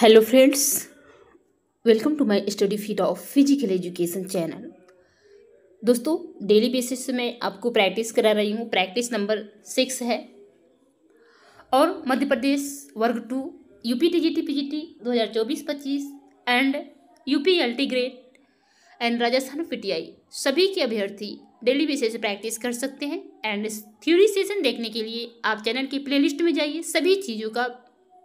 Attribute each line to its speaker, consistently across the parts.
Speaker 1: Hello friends welcome to my study feat of physical education channel दोस्तों daily basis से मैं आपको practice करा रही हूँ प्रैक्टिस नंबर सिक्स है और मध्य प्रदेश वर्ग टू यूपी दो हज़ार चौबीस पच्चीस and U P LT grade and Rajasthan PTI सभी के अभ्यर्थी डेली बेसिस से प्रैक्टिस कर सकते हैं एंड थ्योरी सेशन देखने के लिए आप चैनल की लिस्ट में जाइए सभी चीज़ों का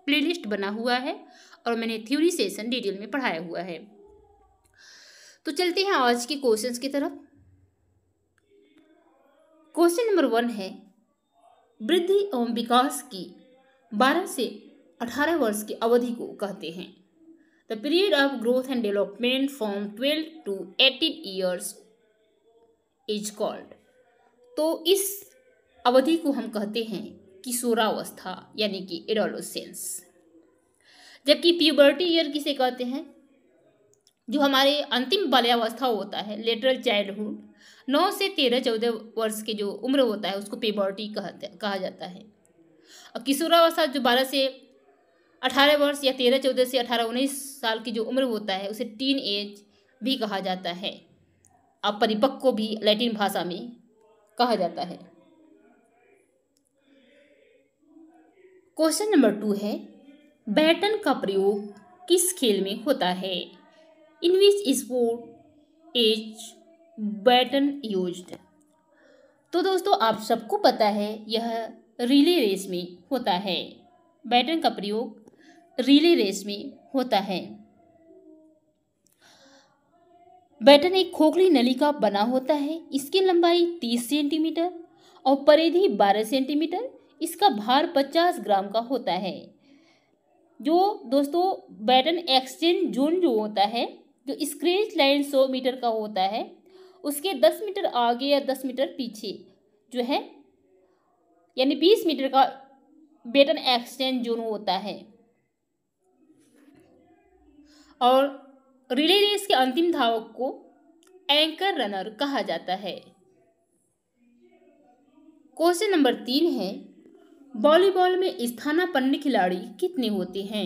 Speaker 1: प्लेलिस्ट बना हुआ है और मैंने थ्योरी सेशन डिटेल में पढ़ाया हुआ है तो चलते हैं आज के क्वेश्चंस की तरफ क्वेश्चन नंबर वन है वृद्धि एवं विकास की 12 से 18 वर्ष की अवधि को कहते हैं the period of growth and development from 12 to 18 years is called तो इस अवधि को हम कहते हैं किशोरावस्था यानी कि एडोलोसेंस जबकि प्यूबर्टी ईयर किसे कहते हैं जो हमारे अंतिम बाल्यावस्था होता है लेटरल चाइल्डहुड नौ से तेरह चौदह वर्ष के जो उम्र होता है उसको प्यूबर्टी कहते कहा जाता है और किशोरावस्था जो बारह से अठारह वर्ष या तेरह चौदह से अठारह उन्नीस साल की जो उम्र होता है उसे टीन एज भी कहा जाता है और परिपक्व भी लैटिन भाषा में कहा जाता है क्वेश्चन नंबर टू है बैटन हम्म। का प्रयोग किस खेल में होता है in which sport is baton use तो दोस्तों आप सबको पता है यह रिले रेस में होता है बैटन का प्रयोग रिले रेस में होता है बैटन एक खोखली नली का बना होता है इसकी लंबाई तीस सेंटीमीटर और परिधि बारह सेंटीमीटर इसका भार पचास ग्राम का होता है जो दोस्तों बैटन एक्सचेंज जोन जो होता है जो स्क्रेच लाइन सौ मीटर का होता है उसके दस मीटर आगे या दस मीटर पीछे जो है यानी बीस मीटर का बेटन एक्सचेंज जोन होता है और रिले रेस के अंतिम धावक को एंकर रनर कहा जाता है क्वेश्चन नंबर तीन है वॉलीबॉल में स्थानापन्न खिलाड़ी कितने होते हैं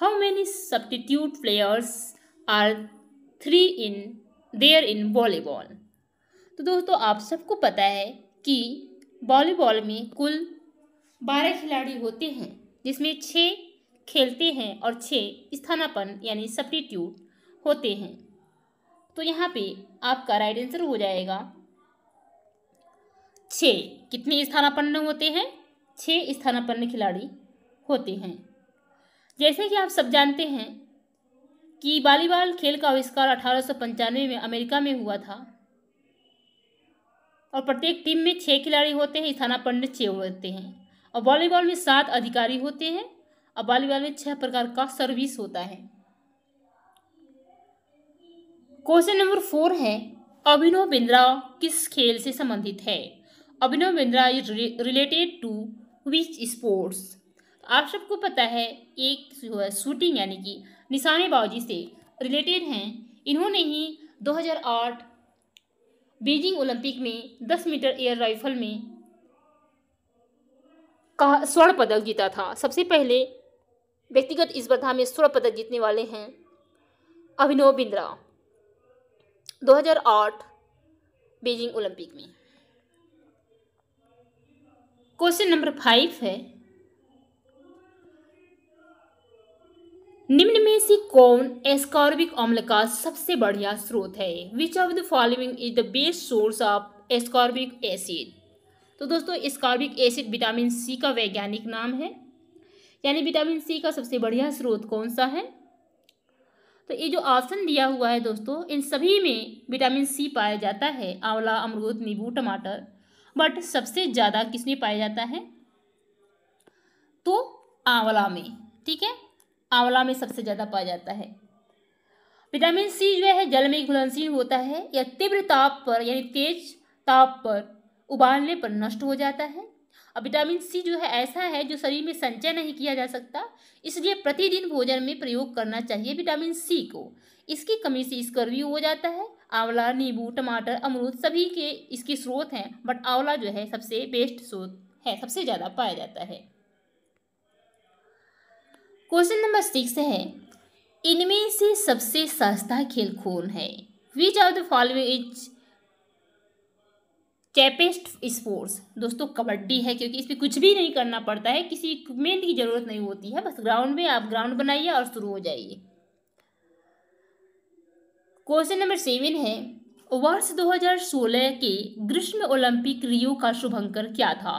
Speaker 1: how many substitute players are three in there in volleyball तो दोस्तों आप सबको पता है कि वॉलीबॉल में कुल बारह खिलाड़ी होते हैं जिसमें छः खेलते हैं और छः स्थानापन यानी सब्टीट्यूट होते हैं तो यहाँ पे आपका राइट आंसर हो जाएगा छः कितने स्थानापन्न होते हैं छः स्थानापन्न खिलाड़ी होते हैं जैसे कि आप सब जानते हैं कि वॉलीबॉल खेल का आविष्कार अठारह में अमेरिका में हुआ था और प्रत्येक टीम में छः खिलाड़ी होते हैं स्थानापन्न छः होते हैं और वॉलीबॉल में सात अधिकारी होते हैं और वॉलीबॉल में छह प्रकार का सर्विस होता है क्वेश्चन नंबर फोर है अभिनव बिंद्रा किस खेल से संबंधित है Abhinav Bindra is related to which sports तो आप सबको पता है एक जो है शूटिंग यानी कि निशानेबाजी से रिलेटेड हैं इन्होंने ही 2008 बीजिंग ओलंपिक में 10 मीटर एयर राइफल में का स्वर्ण पदक जीता था सबसे पहले व्यक्तिगत इस स्पर्धा में स्वर्ण पदक जीतने वाले हैं अभिनव बिंद्रा 2008 बीजिंग ओलंपिक में क्वेश्चन नंबर फाइव है निम्न में से कौन एस्कॉर्बिक अम्ल का सबसे बढ़िया स्रोत है which of the following is the best source of ascorbic acid तो दोस्तों एस्कॉर्बिक एसिड विटामिन सी का वैज्ञानिक नाम है यानी विटामिन सी का सबसे बढ़िया स्रोत कौन सा है तो ये जो ऑप्शन दिया हुआ है दोस्तों इन सभी में विटामिन सी पाया जाता है आंवला अमरूद नींबू टमाटर बट सबसे ज़्यादा किसमें पाया जाता है तो आंवला में ठीक है आंवला में सबसे ज़्यादा पाया जाता है विटामिन सी जो है जल में घुलनशील होता है या तीव्र ताप पर यानी तेज ताप पर उबालने पर नष्ट हो जाता है और विटामिन सी जो है ऐसा है जो शरीर में संचय नहीं किया जा सकता इसलिए प्रतिदिन भोजन में प्रयोग करना चाहिए विटामिन सी को इसकी कमी से स्कर्वी हो जाता है आंवला नींबू टमाटर अमरूद सभी के इसके स्रोत हैं बट आंवला जो है सबसे बेस्ट स्रोत है सबसे ज़्यादा पाया जाता है क्वेश्चन नंबर सिक्स है इनमें से सबसे सस्ता खेल कौन है which are the following is cheapest sports दोस्तों कबड्डी है क्योंकि इसमें कुछ भी नहीं करना पड़ता है किसी इक्विपमेंट की ज़रूरत नहीं होती है बस ग्राउंड में आप ग्राउंड बनाइए और शुरू हो जाइए क्वेश्चन नंबर सेवन है वर्ष 2016 के ग्रीष्म ओलंपिक रियो का शुभंकर क्या था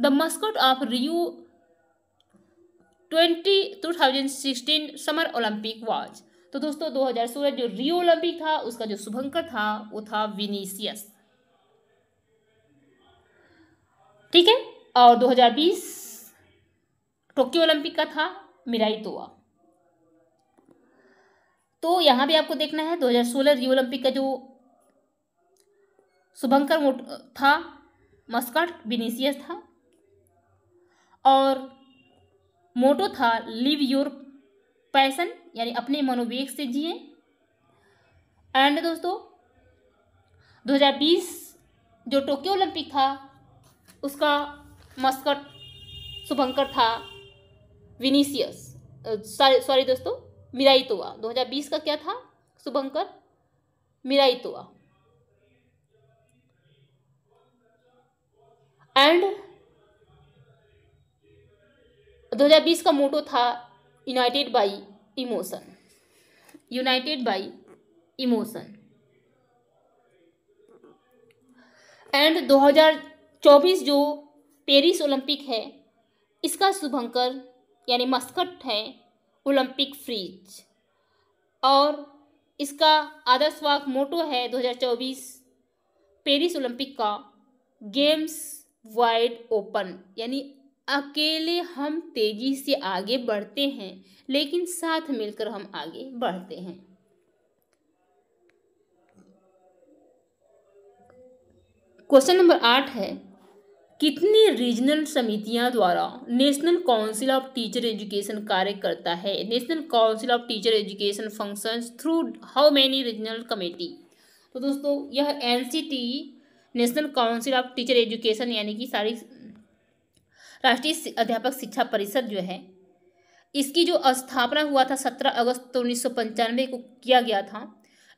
Speaker 1: the mascot of Rio 20 2016 summer Olympic was तो दोस्तों 2016 जो रियो ओलंपिक था उसका जो शुभंकर था वो था विनीसियस ठीक है और 2020 टोक्यो ओलंपिक का था मिराई तोआ तो यहाँ भी आपको देखना है 2016 रियो ओलंपिक का जो शुभंकर था मस्कट विनीसियस था और मोटो था लिव योर पैसन यानी अपने मनोवेग से जिए एंड दोस्तों 2020 जो टोक्यो ओलंपिक था उसका मस्कट शुभंकर था विनीसियस सॉरी सॉरी दोस्तों हजार 2020 का क्या था शुभंकर मिराइतोआ एंड 2020 का मोटो था united by emotion united by emotion and 2024 जो पेरिस ओलंपिक है इसका शुभंकर यानी मस्कट है ओलंपिक फ्रीज और इसका आदर्श वाक मोटो है 2024 पेरिस ओलंपिक का गेम्स वाइड ओपन यानी अकेले हम तेजी से आगे बढ़ते हैं लेकिन साथ मिलकर हम आगे बढ़ते हैं क्वेश्चन नंबर आठ है कितनी रीजनल समितियां द्वारा National Council of Teacher Education कार्य करता है National Council of Teacher Education functions through how many regional committee तो दोस्तों यह NCT National Council of Teacher Education यानी कि सारी राष्ट्रीय अध्यापक शिक्षा परिषद जो है इसकी जो स्थापना हुआ था सत्रह अगस्त उन्नीस सौ पंचानवे को किया गया था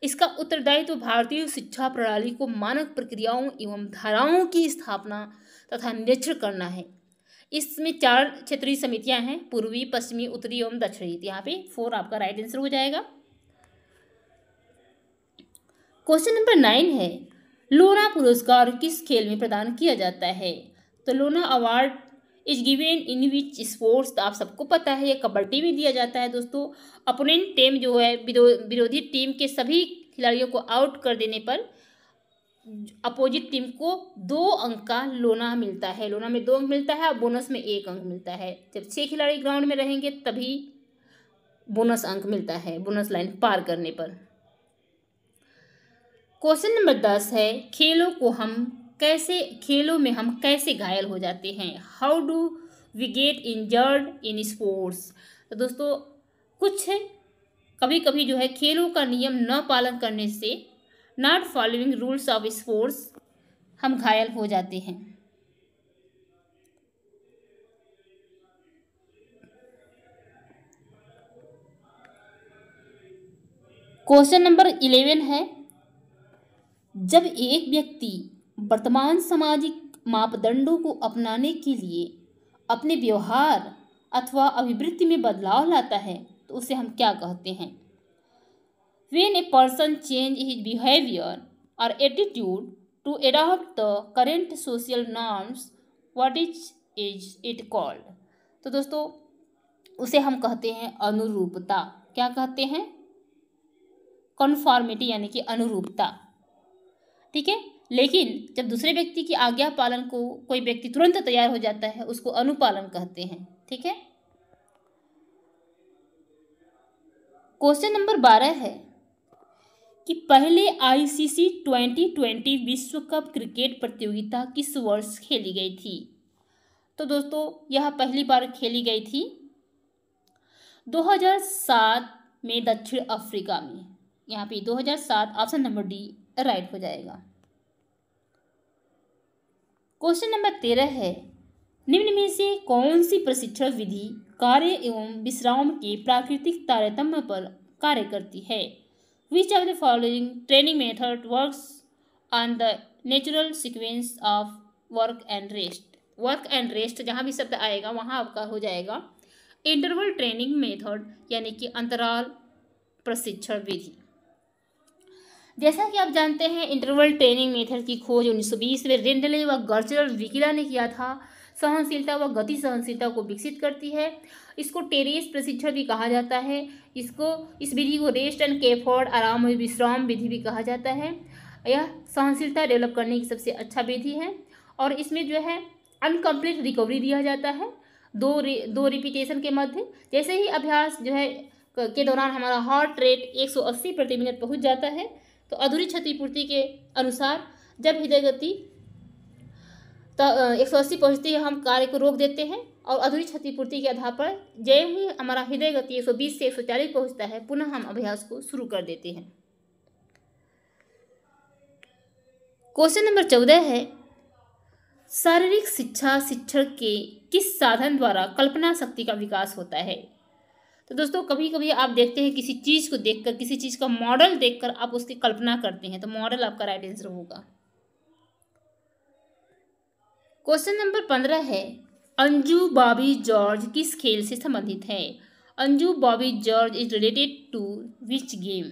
Speaker 1: इसका उत्तरदायित्व तो भारतीय शिक्षा प्रणाली को मानक प्रक्रियाओं एवं धाराओं की स्थापना तथा निरीक्षण करना है इसमें चार क्षेत्रीय समितियां हैं पूर्वी पश्चिमी उत्तरी एवं दक्षिणी तो यहाँ पे फोर आपका राइट आंसर हो जाएगा क्वेश्चन नंबर नाइन है लोना पुरस्कार किस खेल में प्रदान किया जाता है तो लोना award is given in which sports आप सबको पता है ये कबड्डी में दिया जाता है दोस्तों अपोनेंट टीम जो है विरोधी टीम के सभी खिलाड़ियों को आउट कर देने पर अपोजिट टीम को दो अंक का लोना मिलता है लोना में दो अंक मिलता है और बोनस में एक अंक मिलता है जब छः खिलाड़ी ग्राउंड में रहेंगे तभी बोनस अंक मिलता है बोनस लाइन पार करने पर क्वेश्चन नंबर दस है खेलों को हम कैसे खेलों में हम कैसे घायल हो जाते हैं how do we get injured in sports तो दोस्तों कुछ कभी कभी जो है खेलों का नियम न पालन करने से not following rules of sports हम घायल हो जाते हैं क्वेश्चन नंबर इलेवन है जब एक व्यक्ति वर्तमान सामाजिक मापदंडों को अपनाने के लिए अपने व्यवहार अथवा अभिवृत्ति में बदलाव लाता है तो उसे हम क्या कहते हैं When a person changes his behavior or attitude to adopt the current social norms, what is is it called? तो दोस्तों उसे हम कहते हैं अनुरूपता क्या कहते हैं कन्फॉर्मिटी यानी कि अनुरूपता ठीक है लेकिन जब दूसरे व्यक्ति की आज्ञा पालन को कोई व्यक्ति तुरंत तैयार हो जाता है उसको अनुपालन कहते हैं ठीक है क्वेश्चन नंबर बारह है कि पहले आईसीसी 2020 विश्व कप क्रिकेट प्रतियोगिता किस वर्ष खेली गई थी तो दोस्तों यह पहली बार खेली गई थी 2007 में दक्षिण अफ्रीका में यहाँ पे 2007 ऑप्शन नंबर डी राइट हो जाएगा क्वेश्चन नंबर तेरह है निम्न में से कौन सी प्रशिक्षण विधि कार्य एवं विश्राम के प्राकृतिक तारतम्य पर कार्य करती है Which of the following training method works on the natural sequence of work and rest work and rest जहाँ भी शब्द आएगा वहाँ आपका हो जाएगा इंटरवल ट्रेनिंग मेथड यानी कि अंतराल प्रशिक्षण विधि जैसा कि आप जानते हैं इंटरवल ट्रेनिंग मेथड की खोज 1920 में रिंडले व गर्चरल विकिला ने किया था सहनशीलता व गति सहनशीलता को विकसित करती है इसको टेरेस प्रशिक्षण भी कहा जाता है इसको इस विधि को रेस्ट एंड केफॉर्ड आराम और विश्राम विधि भी कहा जाता है यह सहनशीलता डेवलप करने की सबसे अच्छा विधि है और इसमें जो है अनकम्प्लीट रिकवरी दिया जाता है दो रि दो रिपीटेशन के मध्य जैसे ही अभ्यास जो है के दौरान हमारा हार्ट रेट 180 प्रति मिनट पहुंच जाता है तो अधूरी क्षतिपूर्ति के अनुसार जब हृदय गति तो, एक सौ अस्सी पहुँचते ही हम कार्य को रोक देते हैं और अधूरी क्षतिपूर्ति के आधार पर जय ही हमारा हृदय गति एक सौ बीस से एक सौ चालीस पहुँचता है पुनः हम अभ्यास को शुरू कर देते हैं क्वेश्चन नंबर चौदह है शारीरिक शिक्षा शिक्षण के किस साधन द्वारा कल्पना शक्ति का विकास होता है तो दोस्तों कभी कभी आप देखते हैं किसी चीज़ को देखकर किसी चीज़ का मॉडल देखकर आप उसकी कल्पना करते हैं तो मॉडल आपका राइट आंसर होगा क्वेश्चन नंबर पंद्रह है अंजू बॉबी जॉर्ज किस खेल से संबंधित है Anju Bobby George is related to which game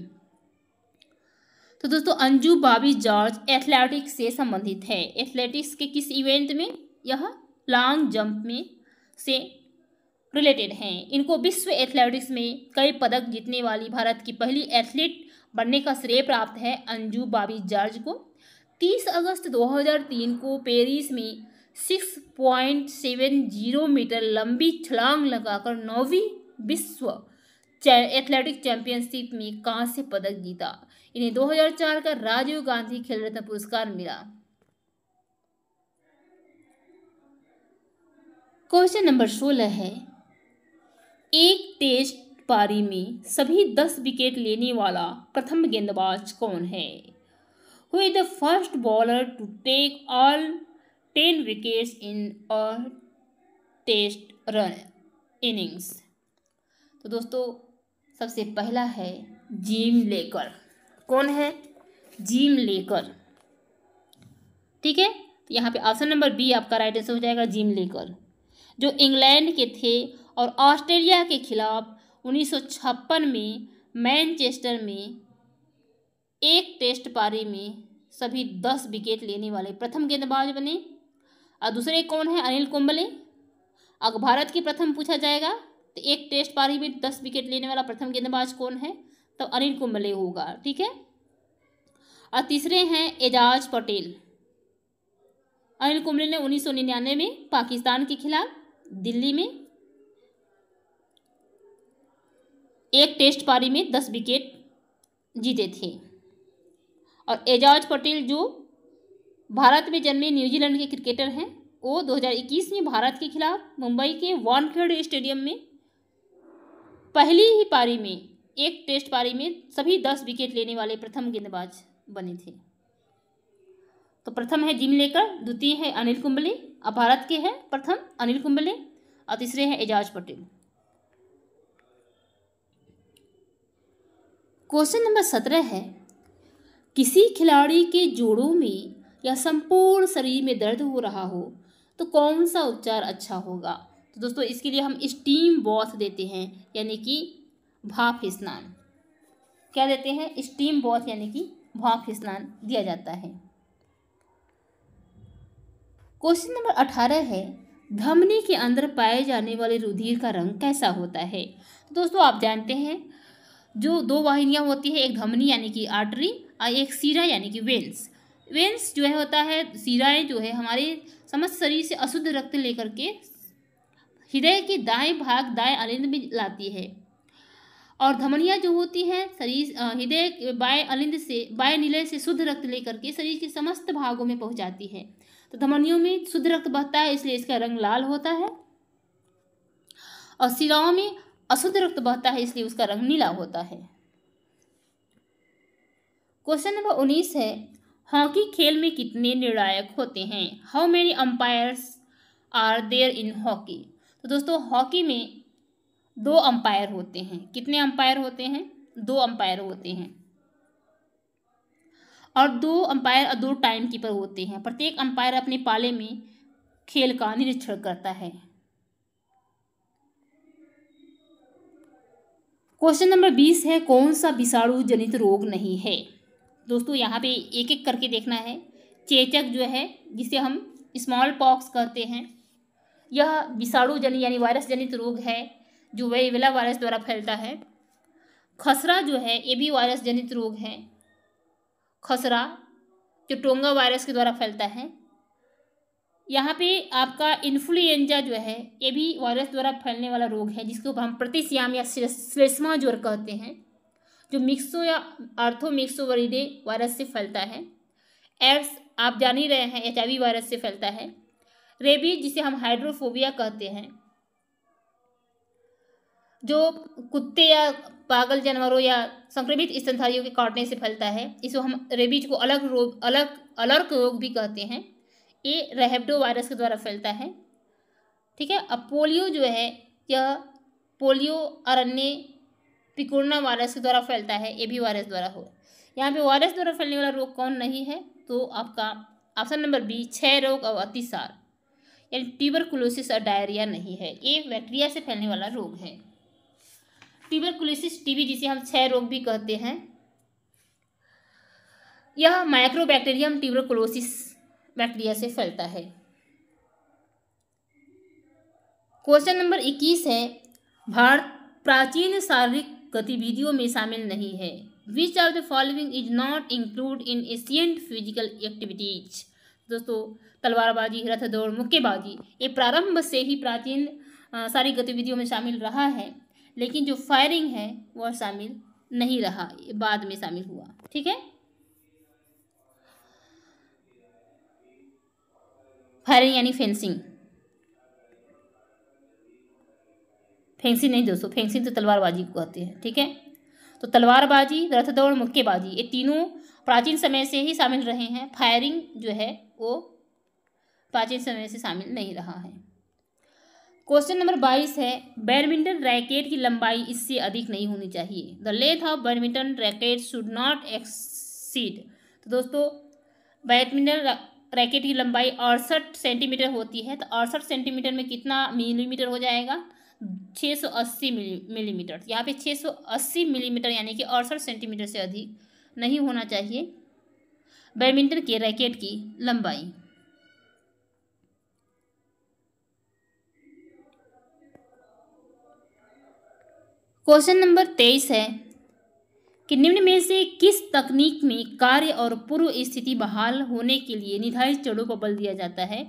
Speaker 1: तो दोस्तों अंजू बॉबी जॉर्ज एथलेटिक्स से संबंधित है एथलेटिक्स के किस इवेंट में यह लॉन्ग जंप में से रिलेटेड हैं इनको विश्व एथलेटिक्स में कई पदक जीतने वाली भारत की पहली एथलीट बनने का श्रेय प्राप्त है अंजू बॉबी जॉर्ज को 30 अगस्त 2003 को पेरिस में six point seven zero metre लंबी छलांग लगाकर नौवीं विश्व एथलेटिक चैंपियनशिप में कांस्य पदक जीता इन्हें 2004 का राजीव गांधी खेल रत्न पुरस्कार मिला क्वेश्चन नंबर सोलह है एक टेस्ट पारी में सभी दस विकेट लेने वाला प्रथम गेंदबाज कौन है who the first bowler to take all ten wickets in a test run innings तो दोस्तों सबसे पहला है जिम लेकर कौन है जिम लेकर ठीक है तो यहाँ पे ऑप्शन नंबर बी आपका राइट आंसर हो जाएगा जिम लेकर जो इंग्लैंड के थे और ऑस्ट्रेलिया के खिलाफ 1956 में मैनचेस्टर में एक टेस्ट पारी में सभी दस विकेट लेने वाले प्रथम गेंदबाज बने और दूसरे कौन है अनिल कुंबले अब भारत की प्रथम पूछा जाएगा तो एक टेस्ट पारी में दस विकेट लेने वाला प्रथम गेंदबाज कौन है तो अनिल कुंबले होगा ठीक है और तीसरे हैं एजाज पटेल अनिल कुंबले ने उन्नीस में पाकिस्तान के खिलाफ दिल्ली में एक टेस्ट पारी में दस विकेट जीते थे और एजाज पटेल जो भारत में जन्मे न्यूजीलैंड के क्रिकेटर हैं वो 2021 में भारत के खिलाफ मुंबई के वानखेड़ स्टेडियम में पहली ही पारी में एक टेस्ट पारी में सभी दस विकेट लेने वाले प्रथम गेंदबाज बने थे तो प्रथम है जिम लेकर द्वितीय है अनिल कुंबले अब भारत के हैं प्रथम अनिल कुंबले और तीसरे हैं एजाज पटेल क्वेश्चन नंबर सत्रह है किसी खिलाड़ी के जोड़ों में या संपूर्ण शरीर में दर्द हो रहा हो तो कौन सा उपचार अच्छा होगा तो दोस्तों इसके लिए हम स्टीम बॉथ देते हैं यानी कि भाप स्नान क्या देते हैं स्टीम बॉथ यानी कि भाप स्नान दिया जाता है क्वेश्चन नंबर अठारह है धमनी के अंदर पाए जाने वाले रुधिर का रंग कैसा होता है तो दोस्तों आप जानते हैं जो दो वाहिनियाँ होती है एक धमनी यानी कि आर्टरी और एक सीरा यानी कि वेंस वेंस जो है होता है सीराएँ जो है हमारे समस्त शरीर से अशुद्ध रक्त लेकर के हृदय के दाएं भाग दाएं अलिंद में लाती है और धमनिया जो होती हैं शरीर हृदय बाएं अलिंद से बाएं नीले से शुद्ध रक्त लेकर के शरीर के समस्त भागों में पहुंचाती है तो धमनियों में शुद्ध रक्त बहता है इसलिए इसका रंग लाल होता है और सिराओं में अशुद्ध रक्त बहता है इसलिए उसका रंग नीला होता है क्वेश्चन नंबर उन्नीस है हॉकी खेल में कितने निर्णायक होते हैं how many umpires are there in hockey तो दोस्तों हॉकी में दो अंपायर होते हैं कितने अंपायर होते हैं दो अंपायर होते हैं और दो अंपायर और दो टाइम कीपर होते हैं प्रत्येक अंपायर अपने पाले में खेल का निरीक्षण करता है क्वेश्चन नंबर बीस है कौन सा विषाणु जनित रोग नहीं है दोस्तों यहाँ पे एक एक करके देखना है चेचक जो है जिसे हम स्मॉल पॉक्स कहते हैं यह विषाणु जनित यानी वायरस जनित रोग है जो वेवेला वायरस द्वारा फैलता है खसरा जो है ये भी वायरस जनित रोग है खसरा जो टोंगा वायरस के द्वारा फैलता है यहाँ पे आपका इन्फ्लुएंजा जो है ये भी वायरस द्वारा फैलने वाला रोग है जिसको हम प्रतिश्याम या श्लेष्मा ज्वर कहते हैं जो मिक्सो या अर्थो वरीदे वायरस से फैलता है एड्स आप जान ही रहे हैं एच वायरस से फैलता है रेबीज जिसे हम हाइड्रोफोबिया कहते हैं जो कुत्ते या पागल जानवरों या संक्रमित स्तनधारियों के काटने से फैलता है इसको हम रेबीज को अलग रोग अलग अलर्क रोग भी कहते हैं ये रेहबडो वायरस के द्वारा फैलता है ठीक है अब पोलियो जो है यह पोलियो अरण्य पिकोड़ना वायरस के द्वारा फैलता है ए भी वायरस द्वारा हो यहाँ पे वायरस द्वारा फैलने वाला रोग कौन नहीं है तो आपका ऑप्शन नंबर बी छः रोग और अतिसार यानी ट्यूबरकुलोसिस और डायरिया नहीं है ये बैक्टीरिया से फैलने वाला रोग है ट्यूबरकुलोसिस टीबी जिसे हम छः रोग भी कहते हैं यह माइक्रोबैक्टीरियम ट्यूबरकुलोसिस बैक्टीरिया से फैलता है क्वेश्चन नंबर इक्कीस है भारत प्राचीन शारीरिक गतिविधियों में शामिल नहीं है which are the following is not include in ancient physical activities दोस्तों तलवारबाजी रथ दौड़ मुक्केबाजी ये प्रारंभ से ही प्राचीन सारी गतिविधियों में शामिल रहा है लेकिन जो फायरिंग है वह शामिल नहीं रहा ये बाद में शामिल हुआ ठीक है फायरिंग यानी फेंसिंग फेंसी नहीं दोस्तों फेंसी तो तलवारबाजी को कहते हैं ठीक है तो तलवारबाजी रथ दौड़ मुक्केबाजी ये तीनों प्राचीन समय से ही शामिल रहे हैं फायरिंग जो है वो प्राचीन समय से शामिल नहीं रहा है क्वेश्चन नंबर बाईस है बैडमिंटन रैकेट की लंबाई इससे अधिक नहीं होनी चाहिए the length of badminton racket should not exceed तो दोस्तों बैडमिंटन रैकेट की लंबाई अड़सठ सेंटीमीटर होती है तो अड़सठ सेंटीमीटर में कितना मिलीमीटर हो जाएगा 680 सौ अस्सी मिलीमीटर यहाँ पे 680 सौ अस्सी मिलीमीटर यानी कि अड़सठ सेंटीमीटर से अधिक नहीं होना चाहिए बैडमिंटन के रैकेट की लंबाई क्वेश्चन नंबर तेईस है कि निम्न में से किस तकनीक में कार्य और पूर्व स्थिति बहाल होने के लिए निर्धारित चोड़ों को बल दिया जाता है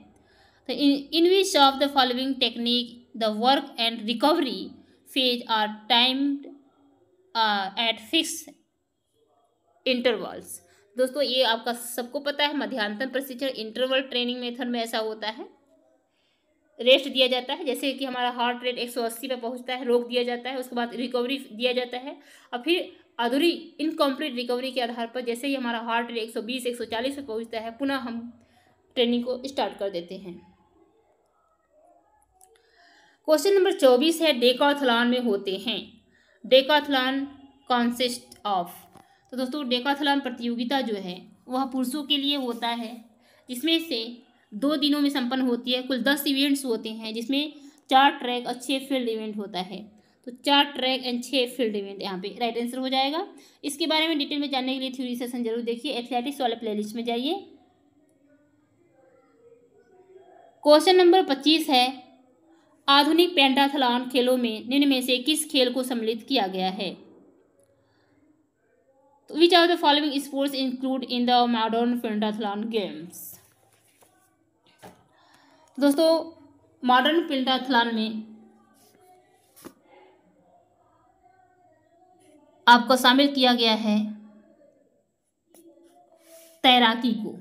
Speaker 1: तो in in which of the following technique The work and recovery phase are timed uh, at fixed intervals दोस्तों ये आपका सबको पता है मध्यांतर प्रशिक्षण इंटरवल ट्रेनिंग मेथड में ऐसा होता है रेस्ट दिया जाता है जैसे कि हमारा हार्ट रेट 180 पे पहुंचता है रोक दिया जाता है उसके बाद रिकवरी दिया जाता है और फिर अधूरी इनकम्प्लीट रिकवरी के आधार पर जैसे ही हमारा हार्ट रेट 120 140 पे पहुंचता है पुनः हम ट्रेनिंग को स्टार्ट कर देते हैं क्वेश्चन नंबर चौबीस है डेकाथलॉन में होते हैं डेकाथलॉन कॉन्सिस्ट ऑफ तो दोस्तों डेकाथलॉन प्रतियोगिता जो है वह पुरुषों के लिए होता है जिसमें से दो दिनों में संपन्न होती है कुल दस इवेंट्स होते हैं जिसमें चार ट्रैक और छः फील्ड इवेंट होता है तो चार ट्रैक एंड छः फील्ड इवेंट यहाँ पे राइट आंसर हो जाएगा इसके बारे में डिटेल में जानने के लिए थ्योरी सेशन जरूर देखिए एथलेटिक्स वाले लिस्ट में जाइए क्वेश्चन नंबर पच्चीस है आधुनिक पेंटाथलान खेलों में निम्न में से किस खेल को सम्मिलित किया गया है which are the following sports include in the modern pentathlon games दोस्तों मॉडर्न पेंटाथलान में आपको शामिल किया गया है तैराकी को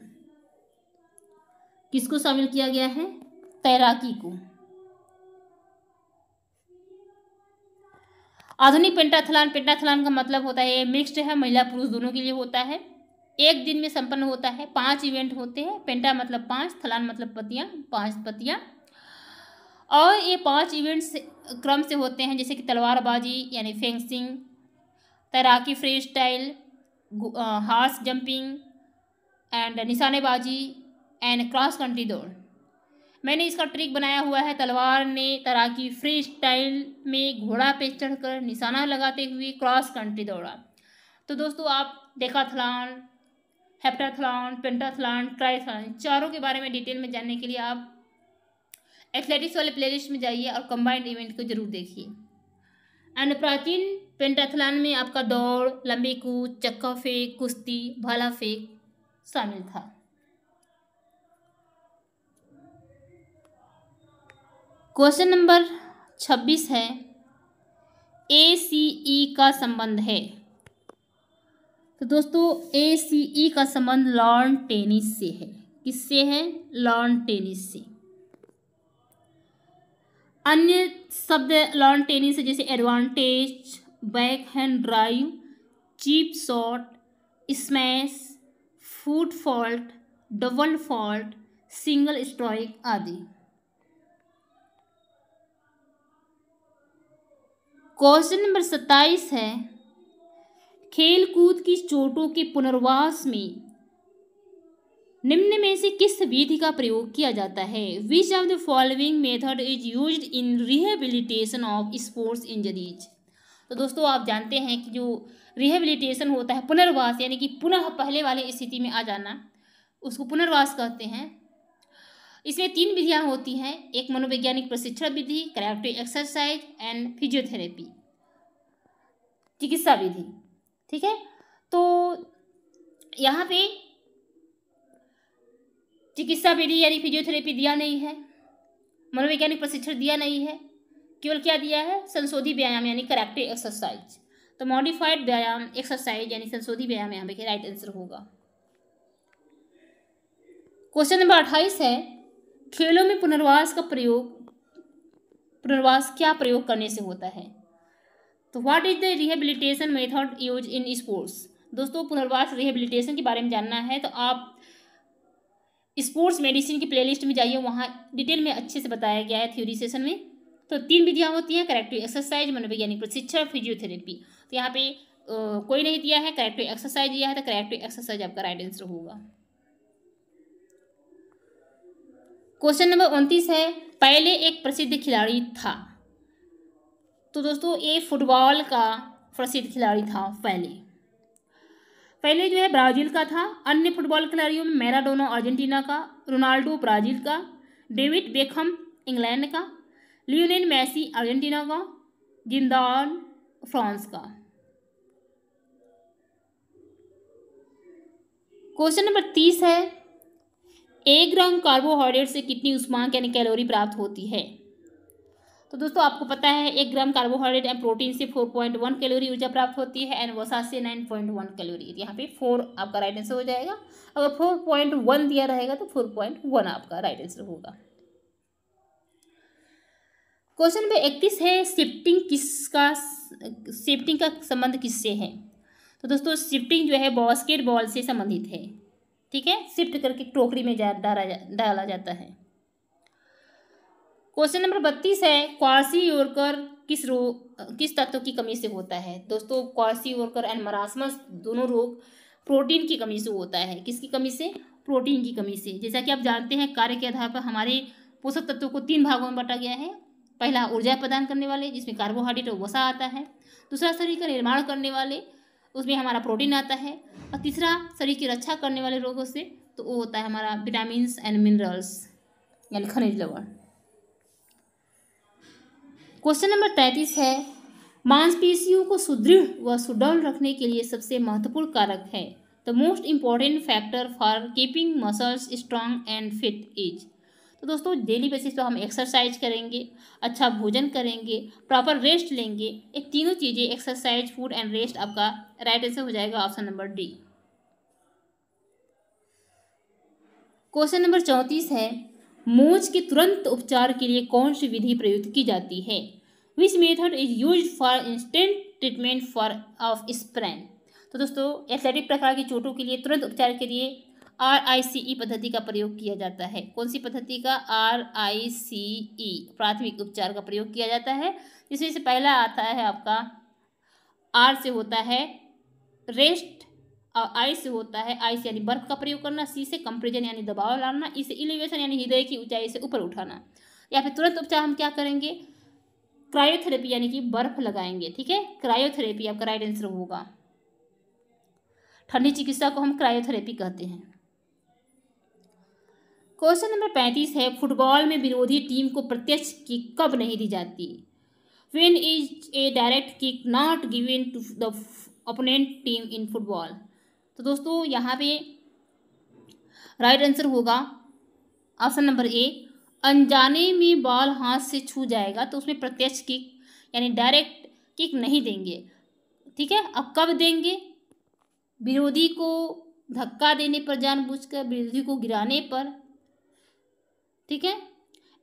Speaker 1: किसको शामिल किया गया है तैराकी को आधुनिक पेंटाथलान पेंटाथलान का मतलब होता है मिक्स्ड है महिला पुरुष दोनों के लिए होता है एक दिन में संपन्न होता है पांच इवेंट होते हैं पेंटा मतलब पांच थलान मतलब पतियाँ पांच पतियाँ और ये पांच इवेंट्स क्रम से होते हैं जैसे कि तलवारबाजी यानी फेंसिंग तैराकी free style horse jumping and निशानेबाजी एंड क्रॉस कंट्री दौड़ मैंने इसका ट्रिक बनाया हुआ है तलवार ने तैराकी फ्री स्टाइल में घोड़ा पे चढ़कर निशाना लगाते हुए क्रॉस कंट्री दौड़ा तो दोस्तों आप डेकाथलॉन हेप्टाथलॉन पेंटाथलॉन ट्राइथलॉन चारों के बारे में डिटेल में जानने के लिए आप एथलेटिक्स वाले प्लेलिस्ट में जाइए और कंबाइंड इवेंट को जरूर देखिए एंड प्राचीन पेंटाथलान में आपका दौड़ लंबी कूद चक्का फेंक कुश्ती भाला फेंक शामिल था क्वेश्चन नंबर छब्बीस है ए सी ई का संबंध है तो दोस्तों ए सी ई का संबंध लॉन टेनिस से है किससे है लॉन टेनिस से अन्य शब्द लॉन टेनिस से जैसे advantage backhand drive chip shot smash foot fault double fault single strike आदि क्वेश्चन नंबर सत्ताईस है खेलकूद की चोटों के पुनर्वास में निम्न में से किस विधि का प्रयोग किया जाता है which of the following method is use in rehabilitation of sports injuries तो दोस्तों आप जानते हैं कि जो रिहेबिलिटेशन होता है पुनर्वास यानी कि पुनः पहले वाले स्थिति में आ जाना उसको पुनर्वास कहते हैं इसमें तीन विधियाँ होती हैं एक मनोवैज्ञानिक प्रशिक्षण विधि कराटे एक्सरसाइज एंड फिजियोथेरेपी चिकित्सा विधि ठीक है तो यहाँ पे चिकित्सा विधि यानी फिजियोथेरेपी दिया नहीं है मनोवैज्ञानिक प्रशिक्षण दिया नहीं है केवल क्या दिया है संशोधित व्यायाम यानी करेक्टिव एक्सरसाइज तो मॉडिफाइड व्यायाम एक्सरसाइज यानी संशोधित व्यायाम यहाँ पे राइट आंसर होगा क्वेश्चन नंबर अट्ठाईस है खेलों में पुनर्वास का प्रयोग पुनर्वास क्या प्रयोग करने से होता है तो what is the rehabilitation method use in sports दोस्तों पुनर्वास रिहेबिलिटेशन के बारे में जानना है तो आप स्पोर्ट्स मेडिसिन की प्लेलिस्ट में जाइए वहाँ डिटेल में अच्छे से बताया गया है थ्योरी सेशन में तो तीन विधियाँ होती हैं करेक्टिव एक्सरसाइज मनोवैज्ञानिक प्रशिक्षण फिजियोथेरेपी तो यहाँ पे कोई नहीं दिया है करेक्टिव एक्सरसाइज दिया है तो करेक्टिव एक्सरसाइज आपका राइट आंसर होगा क्वेश्चन नंबर उनतीस है पहले एक प्रसिद्ध खिलाड़ी था तो दोस्तों ये फुटबॉल का प्रसिद्ध खिलाड़ी था पहले पहले जो है ब्राज़ील का था अन्य फुटबॉल खिलाड़ियों में मैराडोनो अर्जेंटीना का रोनाल्डो ब्राज़ील का डेविड बेखम इंग्लैंड का लियोनेल मैसी अर्जेंटीना का जिंदान फ्रांस का क्वेश्चन नंबर तीस है एक ग्राम कार्बोहाइड्रेट से कितनी उष्मा यानी कैलोरी प्राप्त होती है तो दोस्तों आपको पता है एक ग्राम कार्बोहाइड्रेट एंड प्रोटीन से फोर पॉइंट वन कैलोरी ऊर्जा प्राप्त होती है एंड वसा से नाइन पॉइंट वन कैलोरी यहाँ पे फोर आपका राइट आंसर हो जाएगा अगर फोर पॉइंट वन दिया रहेगा तो फोर पॉइंट वन आपका राइट आंसर होगा क्वेश्चन नंबर इकतीस है शिफ्टिंग किसका शिफ्टिंग का संबंध किससे है तो दोस्तों शिफ्टिंग जो है बॉस्केट बॉल से संबंधित है ठीक है शिफ्ट करके टोकरी में जा डाला जा, डाला जाता है क्वेश्चन नंबर बत्तीस है क्वारसी ओरकर किस रोग किस तत्व की कमी से होता है दोस्तों क्वारसी ओरकर एंड मरासमस दोनों रोग प्रोटीन की कमी से होता है किसकी कमी से प्रोटीन की कमी से जैसा कि आप जानते हैं कार्य के आधार पर हमारे पोषक तत्वों को तीन भागों में बांटा गया है पहला ऊर्जा प्रदान करने वाले जिसमें कार्बोहाइड्रेट और वसा आता है दूसरा शरीर का निर्माण करने वाले उसमें हमारा प्रोटीन आता है और तीसरा शरीर की रक्षा करने वाले रोगों से तो वो होता है हमारा विटामिन एंड मिनरल्स यानी खनिज लवण क्वेश्चन नंबर तैंतीस है मांसपेशियों को सुदृढ़ व सुडौल रखने के लिए सबसे महत्वपूर्ण कारक है the most important factor for keeping muscles strong and fit is तो दोस्तों डेली बेसिस पर हम एक्सरसाइज करेंगे अच्छा भोजन करेंगे प्रॉपर रेस्ट लेंगे ये तीनों चीज़ें एक्सरसाइज फूड एंड रेस्ट आपका राइट आंसर हो जाएगा option number D question number चौंतीस है मूज के तुरंत उपचार के लिए कौन सी विधि प्रयुक्त की जाती है which method is use for instant treatment for of sprain तो दोस्तों एथलेटिक प्रकार की चोटों के लिए तुरंत उपचार के लिए आर आई सी ई पद्धति का प्रयोग किया जाता है कौन सी पद्धति का आर आई सी ई प्राथमिक उपचार का प्रयोग किया जाता है जिसमें से पहला आता है आपका आर से होता है रेस्ट और आई से होता है आई से यानी बर्फ का प्रयोग करना सी से कंप्रेजन यानी दबाव लाना इसे e इलिवेशन यानी हृदय की ऊंचाई से ऊपर उठाना या फिर तुरंत उपचार हम क्या करेंगे क्रायोथेरेपी यानी कि बर्फ लगाएंगे ठीक है क्रायोथेरेपी आपका राइट आंसर होगा ठंडी चिकित्सा को हम क्रायोथेरेपी कहते हैं क्वेश्चन नंबर पैंतीस है फुटबॉल में विरोधी टीम को प्रत्यक्ष किक कब नहीं दी जाती when is a direct kick not given to the opponent team in football तो दोस्तों यहाँ पे राइट आंसर होगा ऑप्शन नंबर ए अनजाने में बॉल हाथ से छू जाएगा तो उसमें प्रत्यक्ष किक यानी डायरेक्ट किक नहीं देंगे ठीक है अब कब देंगे विरोधी को धक्का देने पर जानबूझकर विरोधी को गिराने पर ठीक है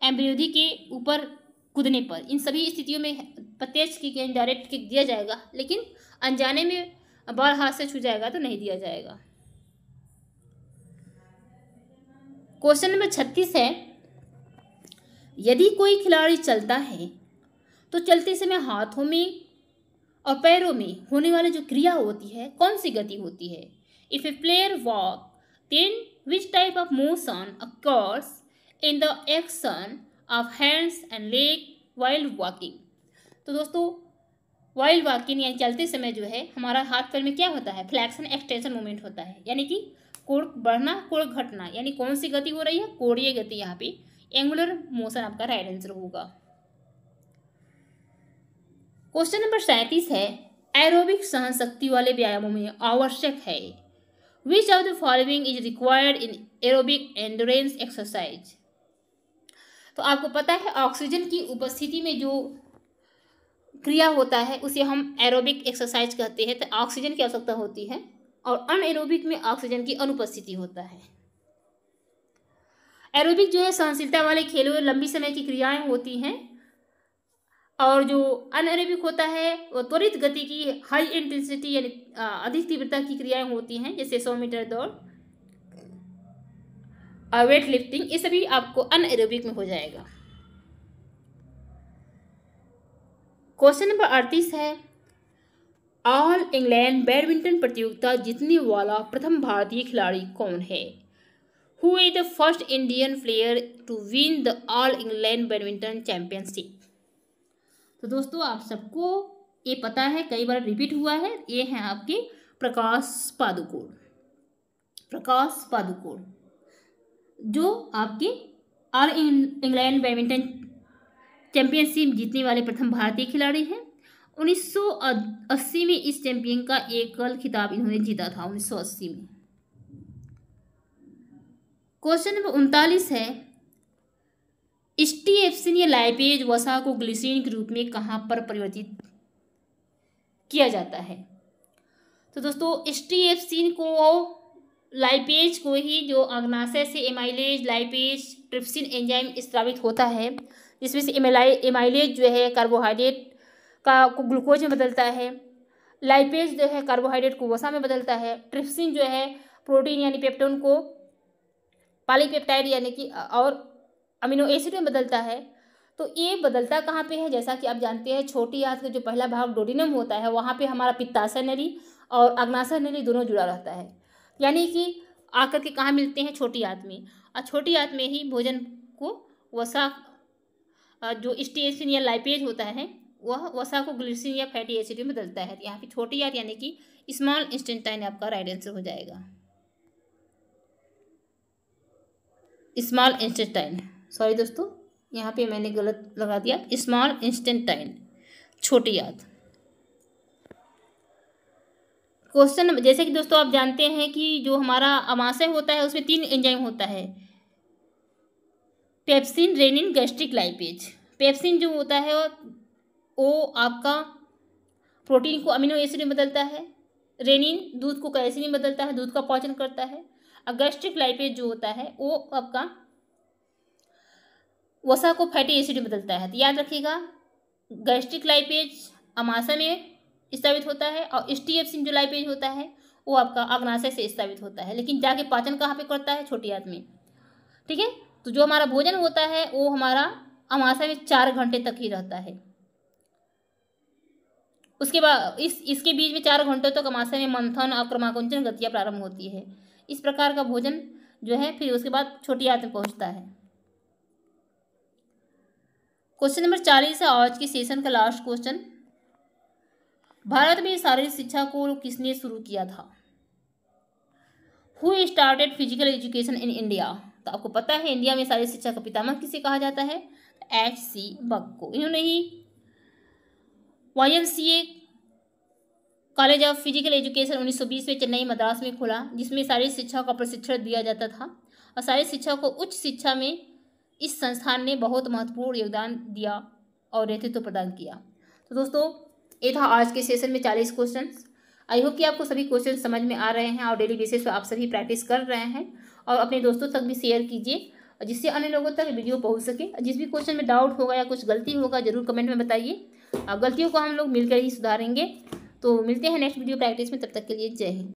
Speaker 1: एम्ब्रियोधी के ऊपर कूदने पर इन सभी स्थितियों में प्रत्यक्ष किक या इनडायरेक्ट किक दिया जाएगा लेकिन अनजाने में बाल हाथ से छू जाएगा तो नहीं दिया जाएगा क्वेश्चन नंबर छत्तीस है यदि कोई खिलाड़ी चलता है तो चलते समय हाथों में और पैरों में होने वाली जो क्रिया होती है कौन सी गति होती है if a player walk then which type of motion occurs in the action of hands and leg while walking तो दोस्तों वाइल्ड वॉकिंग यानी चलते समय जो है हमारा हाथ पैर में क्या होता है फ्लैक्शन एक्सटेंशन मूवमेंट होता है यानी कि कोड़ बढ़ना कोड़ घटना यानी कौन सी गति हो रही है कोड़ीय गति यहाँ पे एंगुलर मोशन आपका राइट आंसर होगा क्वेश्चन नंबर सैंतीस है एरोबिक सहन शक्ति वाले व्यायामों में आवश्यक है which of the following is required in aerobic endurance exercise तो आपको पता है ऑक्सीजन की उपस्थिति में जो क्रिया होता है उसे हम एरोबिक एक्सरसाइज कहते हैं तो ऑक्सीजन की आवश्यकता होती है और अनएरोबिक में ऑक्सीजन की अनुपस्थिति होता है एरोबिक जो है सहनशीलता वाले खेलों में लंबी समय की क्रियाएं होती हैं और जो अन एरोबिक होता है वो त्वरित गति की हाई इंटेंसिटी यानी अधिक तीव्रता की क्रियाएं होती हैं जैसे सौ मीटर दौड़ और वेट लिफ्टिंग ये सभी आपको अन एरोबिक में हो जाएगा क्वेश्चन नंबर अड़तीस है ऑल इंग्लैंड बैडमिंटन प्रतियोगिता जीतने वाला प्रथम भारतीय खिलाड़ी कौन है who is the first Indian player to win the All England badminton championship तो दोस्तों आप सबको ये पता है कई बार रिपीट हुआ है ये हैं आपके प्रकाश पादुकोण प्रकाश पादुकोण जो आपके ऑल इंग्लैंड बैडमिंटन चैंपियनशिप जीतने वाले प्रथम भारतीय खिलाड़ी हैं 1980 में इस चैंपियन का एकल खिताब इन्होंने जीता था 1980 में क्वेश्चन नंबर उनतालीस है स्टीएफसिन या लाइपेज वसा को ग्लिसरीन के रूप में कहाँ पर परिवर्तित किया जाता है तो दोस्तों स्टीएफसिन को लाइपेज को ही जो अग्नाशय से एमाइलेज लाइपेज ट्रिप्सिन एंजाइम स्त्रावित होता है जिसमें से एमाइलेज जो है कार्बोहाइड्रेट का को ग्लूकोज में बदलता है लाइपेज जो है कार्बोहाइड्रेट को वसा में बदलता है ट्रिप्सिन जो है प्रोटीन यानी पेप्टोन को पालीपेप्टाइड यानी कि और अमीनो एसिड में बदलता है तो ये बदलता कहाँ पे है जैसा कि आप जानते हैं छोटी आंत का जो पहला भाग डोडिनम होता है वहाँ पे हमारा पित्ताशय नली और अग्नाशय नली दोनों जुड़ा रहता है यानी कि आकर के कहाँ मिलते हैं छोटी आत में और छोटी आंत में ही भोजन को वसा जो स्टेसिन या लाइपेज होता है वह वसा को ग्लिसिन या फैटी एसिड में बदलता है यहाँ पे छोटी याद यानी कि स्मॉल इंस्टेंटाइन आपका राइट आंसर हो जाएगा स्मॉल इंस्टेंटाइन सॉरी दोस्तों यहाँ पे मैंने गलत लगा दिया स्मॉल इंस्टेंटाइन छोटी याद क्वेश्चन जैसे कि दोस्तों आप जानते हैं कि जो हमारा अमाशय होता है उसमें तीन एंजाइम होता है pepsin rennin gastric lipase pepsin जो होता है वो आपका प्रोटीन को अमीनो एसिड में बदलता है रेनिन दूध को कैसे में बदलता है दूध का पाचन करता है और गैस्ट्रिक लाइपेज जो होता है वो आपका वसा को फैटी एसिड में बदलता है तो याद रखिएगा गैस्ट्रिक लाइपेज अमाशा में स्थापित होता है और एस टी एफ सिंह जो लाइपेज होता है वो आपका अग्नाशय से स्थापित होता है लेकिन जाके पाचन कहाँ पे करता है छोटी आदमी ठीक है तो जो हमारा भोजन होता है वो हमारा अमाशय में चार घंटे तक ही रहता है उसके बाद इस इसके बीच में चार घंटों तक तो अमाशय में मंथन और क्रमाकुंचन गतियाँ प्रारंभ होती है इस प्रकार का भोजन जो है फिर उसके बाद छोटी आदमी पहुँचता है क्वेश्चन नंबर चालीस है आज के सेशन का लास्ट क्वेश्चन भारत में शारीरिक शिक्षा को किसने शुरू किया था who started physical education in India तो आपको पता है इंडिया में शारीरिक शिक्षा का पितामह किसे कहा जाता है एच सी बक को इन्होंने ही Y C A college of physical education 1920 में चेन्नई मद्रास में खुला जिसमें शारीरिक शिक्षा का प्रशिक्षण दिया जाता था और शारीरिक शिक्षा को उच्च शिक्षा में इस संस्थान ने बहुत महत्वपूर्ण योगदान दिया और नेतृत्व तो प्रदान किया तो दोस्तों ये था आज के सेशन में चालीस क्वेश्चन आई होप कि आपको सभी क्वेश्चन समझ में आ रहे हैं और डेली बेसिस पर आप सभी प्रैक्टिस कर रहे हैं और अपने दोस्तों तक भी शेयर कीजिए जिससे अन्य लोगों तक वीडियो पहुंच सके जिस भी क्वेश्चन में डाउट होगा या कुछ गलती होगा जरूर कमेंट में बताइए गलतियों को हम लोग मिलकर ही सुधारेंगे तो मिलते हैं नेक्स्ट वीडियो प्रैक्टिस में तब तक के लिए जय हिंद